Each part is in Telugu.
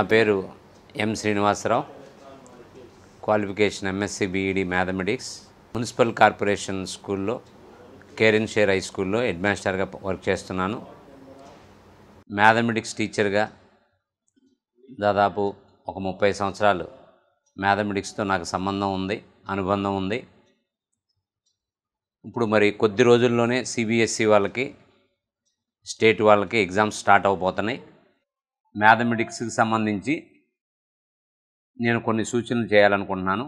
నా పేరు M Srinivasarao qualification MSc BEd mathematics municipal corporation స్కూల్లో కేరెన్ షేర్ హై స్కూల్లో హెడ్ మాస్టర్గా వర్క్ చేస్తున్నాను మ్యాథమెటిక్స్ టీచర్గా దాదాపు ఒక ముప్పై సంవత్సరాలు మ్యాథమెటిక్స్తో నాకు సంబంధం ఉంది అనుబంధం ఉంది ఇప్పుడు మరి కొద్ది రోజుల్లోనే సిబిఎస్సి వాళ్ళకి స్టేట్ వాళ్ళకి ఎగ్జామ్స్ స్టార్ట్ అవబోతున్నాయి మ్యాథమెటిక్స్కి సంబంధించి నేను కొన్ని సూచనలు చేయాలనుకుంటున్నాను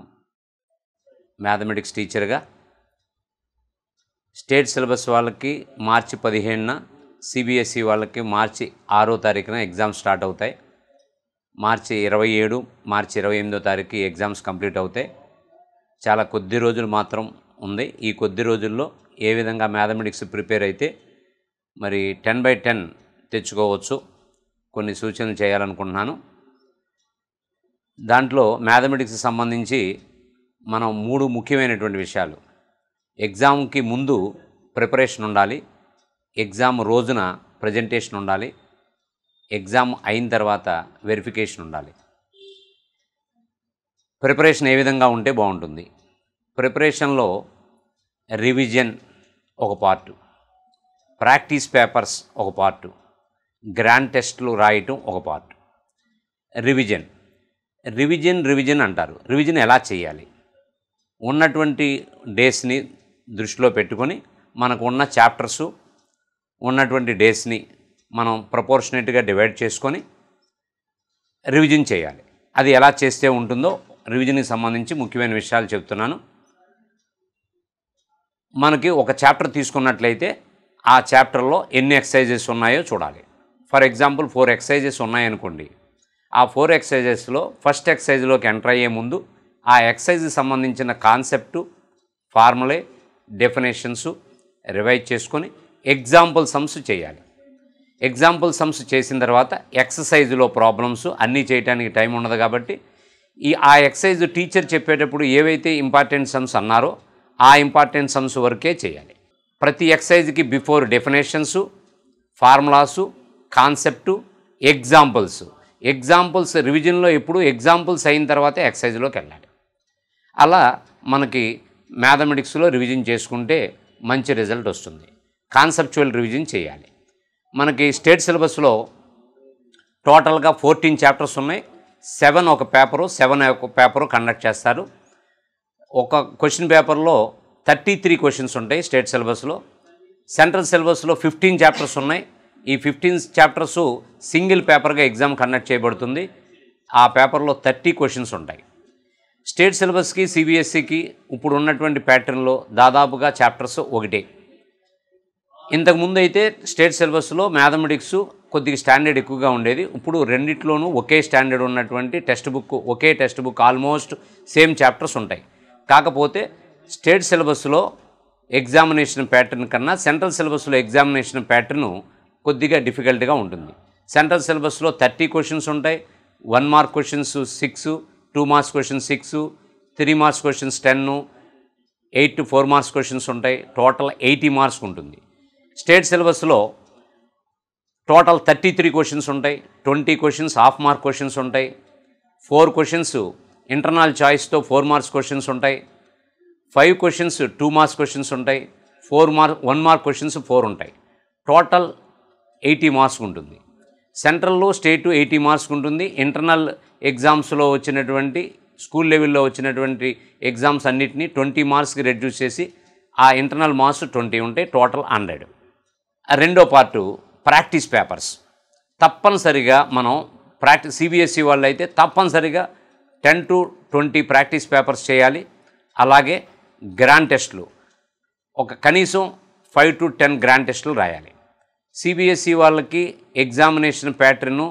మ్యాథమెటిక్స్ టీచర్గా స్టేట్ సిలబస్ వాళ్ళకి మార్చి పదిహేనున సిబిఎస్ఈ వాళ్ళకి మార్చి ఆరో తారీఖున ఎగ్జామ్స్ స్టార్ట్ అవుతాయి మార్చి ఇరవై ఏడు మార్చి ఇరవై ఎనిమిదో తారీఖు ఎగ్జామ్స్ కంప్లీట్ అవుతాయి చాలా కొద్ది రోజులు మాత్రం ఉంది ఈ కొద్ది రోజుల్లో ఏ విధంగా మ్యాథమెటిక్స్ ప్రిపేర్ అయితే మరి టెన్ బై టెన్ తెచ్చుకోవచ్చు కొన్ని సూచనలు చేయాలనుకుంటున్నాను దాంట్లో మ్యాథమెటిక్స్ సంబంధించి మనం మూడు ముఖ్యమైనటువంటి విషయాలు ఎగ్జామ్కి ముందు ప్రిపరేషన్ ఉండాలి ఎగ్జామ్ రోజున ప్రజెంటేషన్ ఉండాలి ఎగ్జామ్ అయిన తర్వాత వెరిఫికేషన్ ఉండాలి ప్రిపరేషన్ ఏ విధంగా ఉంటే బాగుంటుంది ప్రిపరేషన్లో రివిజన్ ఒక పార్టు ప్రాక్టీస్ పేపర్స్ ఒక పార్టు గ్రాండ్ టెస్ట్లు రాయటం ఒక పార్ట్ రివిజన్ రివిజన్ రివిజన్ అంటారు రివిజన్ ఎలా చేయాలి ఉన్నటువంటి డేస్ని దృష్టిలో పెట్టుకొని మనకు ఉన్న చాప్టర్స్ ఉన్నటువంటి డేస్ని మనం ప్రపోర్షనేట్గా డివైడ్ చేసుకొని రివిజన్ చేయాలి అది ఎలా చేస్తే ఉంటుందో రివిజన్కి సంబంధించి ముఖ్యమైన విషయాలు చెప్తున్నాను మనకి ఒక చాప్టర్ తీసుకున్నట్లయితే ఆ చాప్టర్లో ఎన్ని ఎక్సర్సైజెస్ ఉన్నాయో చూడాలి ఫర్ ఎగ్జాంపుల్ ఫోర్ ఎక్సైజెస్ ఉన్నాయనుకోండి ఆ ఫోర్ ఎక్సైజెస్లో ఫస్ట్ ఎక్సైజ్లోకి ఎంటర్ అయ్యే ముందు ఆ ఎక్సైజ్కి సంబంధించిన కాన్సెప్టు ఫార్ములే డెఫినేషన్స్ రివైజ్ చేసుకొని ఎగ్జాంపుల్ సమ్స్ చేయాలి ఎగ్జాంపుల్ సమ్స్ చేసిన తర్వాత ఎక్సర్సైజ్లో ప్రాబ్లమ్స్ అన్నీ చేయడానికి టైం ఉండదు కాబట్టి ఈ ఆ ఎక్సైజ్ టీచర్ చెప్పేటప్పుడు ఏవైతే ఇంపార్టెంట్ సమ్స్ అన్నారో ఆ ఇంపార్టెంట్ సమ్స్ వరకే చేయాలి ప్రతి ఎక్సైజ్కి before definitions formulas concept examples examples రివిజన్లో ఎప్పుడు ఎగ్జాంపుల్స్ అయిన తర్వాత ఎక్సైజ్లోకి వెళ్ళాలి అలా మనకి మ్యాథమెటిక్స్లో రివిజన్ చేసుకుంటే మంచి రిజల్ట్ వస్తుంది కాన్సెప్చువల్ రివిజన్ చేయాలి మనకి స్టేట్ సిలబస్లో టోటల్గా ఫోర్టీన్ చాప్టర్స్ ఉన్నాయి సెవెన్ ఒక పేపరు సెవెన్ ఒక పేపరు కండక్ట్ చేస్తారు ఒక క్వశ్చన్ పేపర్లో థర్టీ త్రీ క్వశ్చన్స్ ఉంటాయి స్టేట్ సిలబస్లో సెంట్రల్ సిలబస్లో ఫిఫ్టీన్ చాప్టర్స్ ఉన్నాయి ఈ ఫిఫ్టీన్ చాప్టర్స్ సింగిల్ పేపర్గా ఎగ్జామ్ కండక్ట్ చేయబడుతుంది ఆ పేపర్లో థర్టీ క్వశ్చన్స్ ఉంటాయి స్టేట్ సిలబస్కి సిబిఎస్ఈకి ఇప్పుడు ఉన్నటువంటి ప్యాటర్న్లో దాదాపుగా చాప్టర్స్ ఒకటే ఇంతకుముందు అయితే స్టేట్ సిలబస్లో మ్యాథమెటిక్స్ కొద్దిగా స్టాండర్డ్ ఎక్కువగా ఉండేది ఇప్పుడు రెండిట్లోనూ ఒకే స్టాండర్డ్ ఉన్నటువంటి టెక్స్ట్ బుక్ ఒకే text book almost same chapters ఉంటాయి కాకపోతే స్టేట్ సిలబస్లో ఎగ్జామినేషన్ ప్యాటర్న్ కన్నా సెంట్రల్ సిలబస్లో ఎగ్జామినేషన్ ప్యాటర్ను కొద్దిగా డిఫికల్ట్గా ఉంటుంది సెంట్రల్ సిలబస్లో థర్టీ క్వశ్చన్స్ ఉంటాయి one mark questions six two marks question six three marks questions ten eight to four marks questions ఉంటాయి టోటల్ ఎయిటీ మార్క్స్ ఉంటుంది స్టేట్ సిలబస్లో టోటల్ థర్టీ త్రీ క్వశ్చన్స్ ఉంటాయి twenty questions half mark questions ఉంటాయి ఫోర్ క్వశ్చన్స్ ఇంటర్నల్ చాయిస్తో ఫోర్ మార్క్స్ క్వశ్చన్స్ ఉంటాయి five questions two marks questions ఉంటాయి four mark one mark questions four ఉంటాయి టోటల్ ఎయిటీ మార్క్స్ ఉంటుంది సెంట్రల్లో స్టేట్ ఎయిటీ మార్క్స్ ఉంటుంది ఇంటర్నల్ ఎగ్జామ్స్లో వచ్చినటువంటి స్కూల్ లెవెల్లో వచ్చినటువంటి ఎగ్జామ్స్ అన్నిటినీ ట్వంటీ మార్క్స్కి రెడ్యూస్ చేసి ఆ ఇంటర్నల్ మార్క్స్ ట్వంటీ ఉంటాయి టోటల్ హండ్రెడ్ రెండో పార్టు ప్రాక్టీస్ పేపర్స్ తప్పనిసరిగా మనం ప్రాక్టీస్ సిబిఎస్ఈ వాళ్ళు అయితే తప్పనిసరిగా ten to twenty practice papers చేయాలి అలాగే గ్రాండ్ టెస్ట్లు ఒక కనీసం ఫైవ్ టు టెన్ గ్రాండ్ టెస్టులు రాయాలి సిబిఎస్ఈ e వాళ్ళకి ఎగ్జామినేషన్ ప్యాటర్ను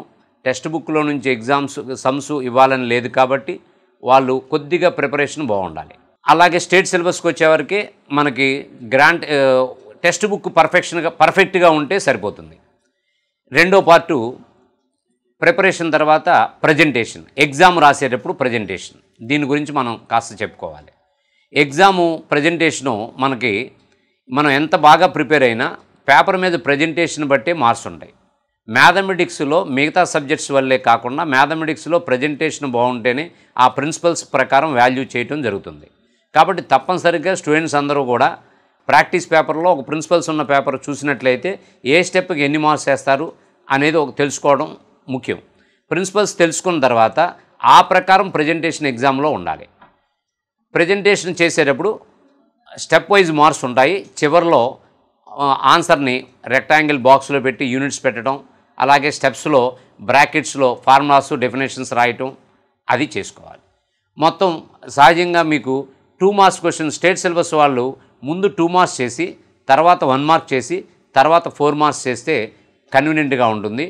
టెక్స్ట్ బుక్లో నుంచి ఎగ్జామ్స్ సమ్స్ ఇవ్వాలని లేదు కాబట్టి వాళ్ళు కొద్దిగా ప్రిపరేషన్ బాగుండాలి అలాగే స్టేట్ సిలబస్కి వచ్చేవరకే మనకి గ్రాంట్ టెక్స్ట్ బుక్ పర్ఫెక్షన్గా పర్ఫెక్ట్గా ఉంటే సరిపోతుంది రెండో పార్టు ప్రిపరేషన్ తర్వాత ప్రజెంటేషన్ ఎగ్జామ్ రాసేటప్పుడు ప్రజెంటేషన్ దీని గురించి మనం కాస్త చెప్పుకోవాలి ఎగ్జాము ప్రజెంటేషను మనకి మనం ఎంత బాగా ప్రిపేర్ అయినా పేపర్ మీద ప్రజెంటేషన్ బట్టి మార్క్స్ ఉంటాయి మ్యాథమెటిక్స్లో మిగతా సబ్జెక్ట్స్ వల్లే కాకుండా మ్యాథమెటిక్స్లో ప్రజెంటేషన్ బాగుంటేనే ఆ ప్రిన్సిపల్స్ ప్రకారం వాల్యూ చేయటం జరుగుతుంది కాబట్టి తప్పనిసరిగా స్టూడెంట్స్ అందరూ కూడా ప్రాక్టీస్ పేపర్లో ఒక ప్రిన్సిపల్స్ ఉన్న పేపర్ చూసినట్లయితే ఏ స్టెప్కి ఎన్ని మార్క్స్ వేస్తారు అనేది ఒక తెలుసుకోవడం ముఖ్యం ప్రిన్సిపల్స్ తెలుసుకున్న తర్వాత ఆ ప్రకారం ప్రజెంటేషన్ ఎగ్జామ్లో ఉండాలి ప్రజెంటేషన్ చేసేటప్పుడు స్టెప్ వైజ్ మార్క్స్ ఉంటాయి చివరిలో ఆన్సర్ని రెక్టాంగిల్ బాక్స్లో పెట్టి యూనిట్స్ పెట్టడం అలాగే స్టెప్స్లో బ్రాకెట్స్లో ఫార్ములాస్ డెఫినేషన్స్ రాయటం అది చేసుకోవాలి మొత్తం సహజంగా మీకు two marks question state syllabus వాళ్ళు ముందు టూ మార్క్స్ చేసి తర్వాత వన్ మార్క్ చేసి తర్వాత ఫోర్ మార్క్స్ చేస్తే కన్వీనియంట్గా ఉంటుంది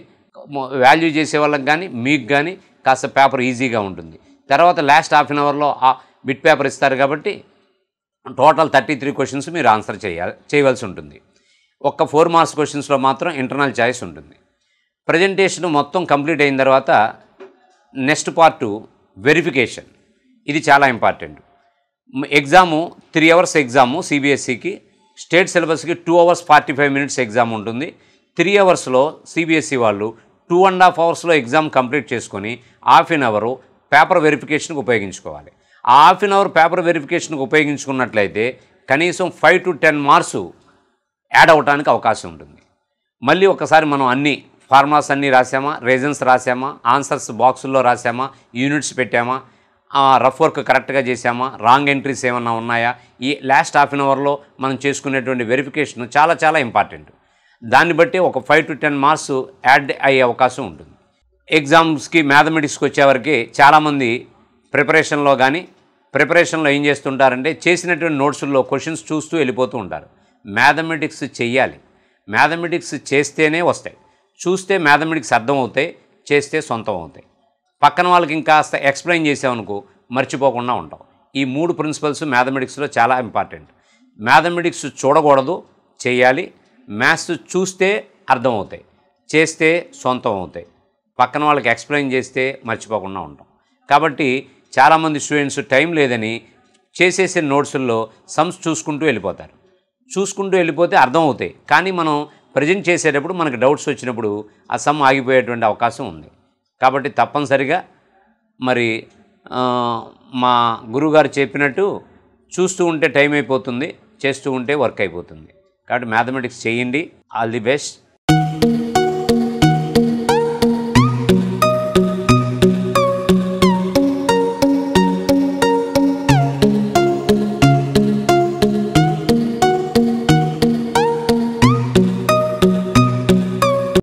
వాల్యూ చేసే వాళ్ళకి కానీ మీకు కానీ కాస్త పేపర్ ఈజీగా ఉంటుంది తర్వాత లాస్ట్ హాఫ్ అన్ అవర్లో బిట్ పేపర్ ఇస్తారు కాబట్టి టోటల్ థర్టీ త్రీ క్వశ్చన్స్ మీరు ఆన్సర్ చేయాలి చేయవలసి ఉంటుంది ఒక్క ఫోర్ మార్క్స్ క్వశ్చన్స్లో మాత్రం ఇంటర్నల్ చాయిస్ ఉంటుంది ప్రజెంటేషన్ మొత్తం కంప్లీట్ అయిన తర్వాత నెక్స్ట్ పార్టు వెరిఫికేషన్ ఇది చాలా important exam three hours exam సిబిఎస్ఈకి స్టేట్ సిలబస్కి two hours forty five minutes exam ఉంటుంది త్రీ అవర్స్లో సిబిఎస్ఈ వాళ్ళు టూ అండ్ హాఫ్ అవర్స్లో ఎగ్జామ్ కంప్లీట్ చేసుకొని హాఫ్ ఎన్ అవరు పేపర్ వెరిఫికేషన్కి ఉపయోగించుకోవాలి ఆ హాఫ్ ఎన్ అవర్ పేపర్ వెరిఫికేషన్కి ఉపయోగించుకున్నట్లయితే కనీసం five to ten marks add అవడానికి అవకాశం ఉంటుంది మళ్ళీ ఒకసారి మనం అన్ని ఫార్ములాస్ అన్నీ రాసామా రీజన్స్ రాసామా ఆన్సర్స్ బాక్సుల్లో రాసామా యూనిట్స్ పెట్టామా రఫ్ వర్క్ కరెక్ట్గా చేసామా రాంగ్ ఎంట్రీస్ ఏమన్నా ఉన్నాయా ఈ లాస్ట్ హాఫ్ అన్ అవర్లో మనం చేసుకునేటువంటి వెరిఫికేషన్ చాలా చాలా ఇంపార్టెంట్ దాన్ని బట్టి ఒక five to ten marks add అయ్యే అవకాశం ఉంటుంది ఎగ్జామ్స్కి మ్యాథమెటిక్స్కి వచ్చేవరకు చాలామంది ప్రిపరేషన్లో కానీ ప్రిపరేషన్లో ఏం చేస్తుంటారంటే చేసినటువంటి నోట్స్లో క్వశ్చన్స్ చూస్తూ వెళ్ళిపోతూ ఉంటారు మ్యాథమెటిక్స్ చెయ్యాలి మ్యాథమెటిక్స్ చేస్తేనే వస్తాయి చూస్తే మ్యాథమెటిక్స్ అర్థం అవుతాయి చేస్తే సొంతం అవుతాయి పక్కన వాళ్ళకి ఇంకాస్త ఎక్స్ప్లెయిన్ చేసామనుకో మర్చిపోకుండా ఉంటాం ఈ మూడు ప్రిన్సిపల్స్ మ్యాథమెటిక్స్లో చాలా ఇంపార్టెంట్ మ్యాథమెటిక్స్ చూడకూడదు చేయాలి మ్యాథ్స్ చూస్తే అర్థం అవుతాయి చేస్తే సొంతం అవుతాయి పక్కన వాళ్ళకి ఎక్స్ప్లెయిన్ చేస్తే మర్చిపోకుండా ఉంటాం కాబట్టి చాలామంది స్టూడెంట్స్ టైం లేదని చేసేసే నోట్స్లో సమ్స్ చూసుకుంటూ వెళ్ళిపోతారు చూసుకుంటూ వెళ్ళిపోతే అర్థమవుతాయి కానీ మనం ప్రజెంట్ చేసేటప్పుడు మనకు డౌట్స్ వచ్చినప్పుడు ఆ సమ్ ఆగిపోయేటువంటి అవకాశం ఉంది కాబట్టి తప్పనిసరిగా మరి మా గురువుగారు చెప్పినట్టు చూస్తూ ఉంటే టైం అయిపోతుంది చేస్తూ ఉంటే వర్క్ అయిపోతుంది కాబట్టి మ్యాథమెటిక్స్ చేయండి ఆల్ ది బెస్ట్